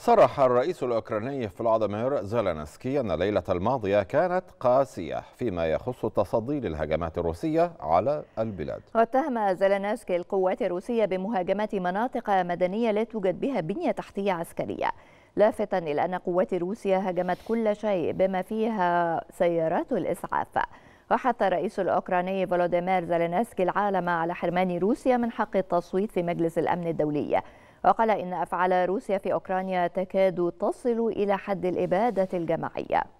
صرح الرئيس الأوكراني فلاديمير زيلانسكي أن الليلة الماضية كانت قاسية فيما يخص التصدي للهجمات الروسية على البلاد واتهم زيلانسكي القوات الروسية بمهاجمة مناطق مدنية لا توجد بها بنية تحتية عسكرية لافتا إلى أن قوات روسيا هجمت كل شيء بما فيها سيارات الإسعاف وحث الرئيس الأوكراني فولوديمير زيلانسكي العالم على حرمان روسيا من حق التصويت في مجلس الأمن الدولي وقال إن أفعال روسيا في أوكرانيا تكاد تصل إلى حد الإبادة الجماعية